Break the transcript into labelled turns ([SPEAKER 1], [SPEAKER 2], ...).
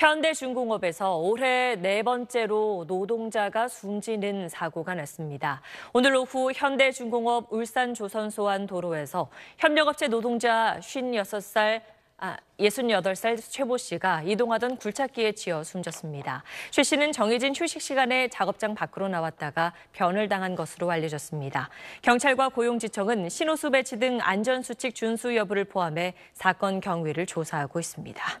[SPEAKER 1] 현대중공업에서 올해 네 번째로 노동자가 숨지는 사고가 났습니다. 오늘 오후 현대중공업 울산조선소안 도로에서 협력업체 노동자 56살 아, 68살 최모 씨가 이동하던 굴착기에 치여 숨졌습니다. 최 씨는 정해진 휴식 시간에 작업장 밖으로 나왔다가 변을 당한 것으로 알려졌습니다. 경찰과 고용지청은 신호수 배치 등 안전수칙 준수 여부를 포함해 사건 경위를 조사하고 있습니다.